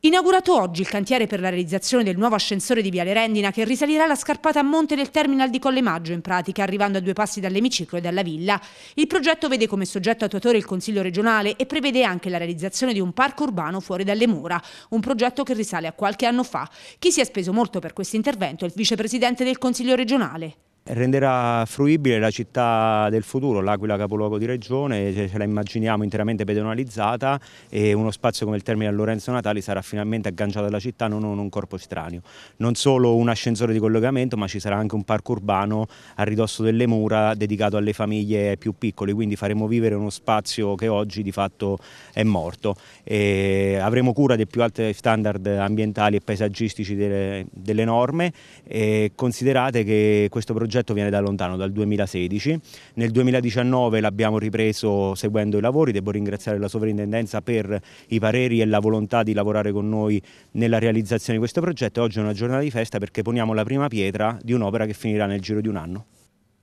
Inaugurato oggi il cantiere per la realizzazione del nuovo ascensore di Viale Rendina che risalirà la scarpata a monte del terminal di Colle Maggio in pratica, arrivando a due passi dall'emiciclo e dalla villa. Il progetto vede come soggetto attuatore il Consiglio regionale e prevede anche la realizzazione di un parco urbano fuori dalle mura, un progetto che risale a qualche anno fa. Chi si è speso molto per questo intervento è il vicepresidente del Consiglio regionale renderà fruibile la città del futuro, l'Aquila capoluogo di regione, ce la immaginiamo interamente pedonalizzata e uno spazio come il termine a Lorenzo Natali sarà finalmente agganciato alla città, non un corpo estraneo. Non solo un ascensore di collegamento, ma ci sarà anche un parco urbano a ridosso delle mura dedicato alle famiglie più piccole, quindi faremo vivere uno spazio che oggi di fatto è morto. E avremo cura dei più alti standard ambientali e paesaggistici delle, delle norme e considerate che questo progetto progetto viene da lontano, dal 2016. Nel 2019 l'abbiamo ripreso seguendo i lavori, devo ringraziare la sovrintendenza per i pareri e la volontà di lavorare con noi nella realizzazione di questo progetto. Oggi è una giornata di festa perché poniamo la prima pietra di un'opera che finirà nel giro di un anno.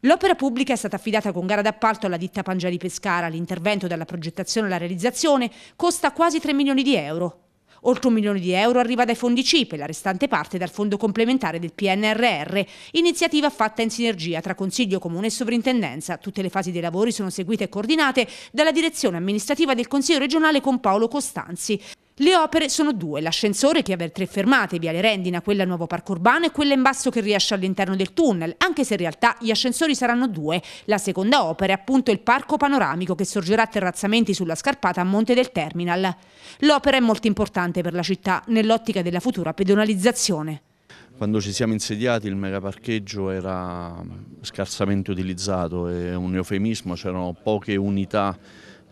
L'opera pubblica è stata affidata con gara d'appalto alla ditta Pangiali Pescara. L'intervento dalla progettazione alla realizzazione costa quasi 3 milioni di euro. Oltre un milione di euro arriva dai fondi CIPE, la restante parte dal fondo complementare del PNRR, iniziativa fatta in sinergia tra Consiglio Comune e Sovrintendenza. Tutte le fasi dei lavori sono seguite e coordinate dalla direzione amministrativa del Consiglio regionale con Paolo Costanzi. Le opere sono due, l'ascensore che avrà tre fermate, via Le Rendina, quella nuovo parco urbano e quella in basso che riesce all'interno del tunnel, anche se in realtà gli ascensori saranno due. La seconda opera è appunto il parco panoramico che sorgerà a terrazzamenti sulla scarpata a monte del terminal. L'opera è molto importante per la città nell'ottica della futura pedonalizzazione. Quando ci siamo insediati il megaparcheggio era scarsamente utilizzato, è un eufemismo, c'erano poche unità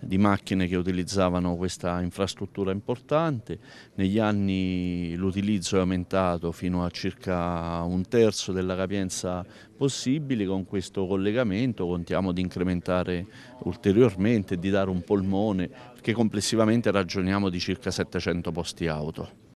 di macchine che utilizzavano questa infrastruttura importante. Negli anni l'utilizzo è aumentato fino a circa un terzo della capienza possibile, con questo collegamento contiamo di incrementare ulteriormente, di dare un polmone, perché complessivamente ragioniamo di circa 700 posti auto.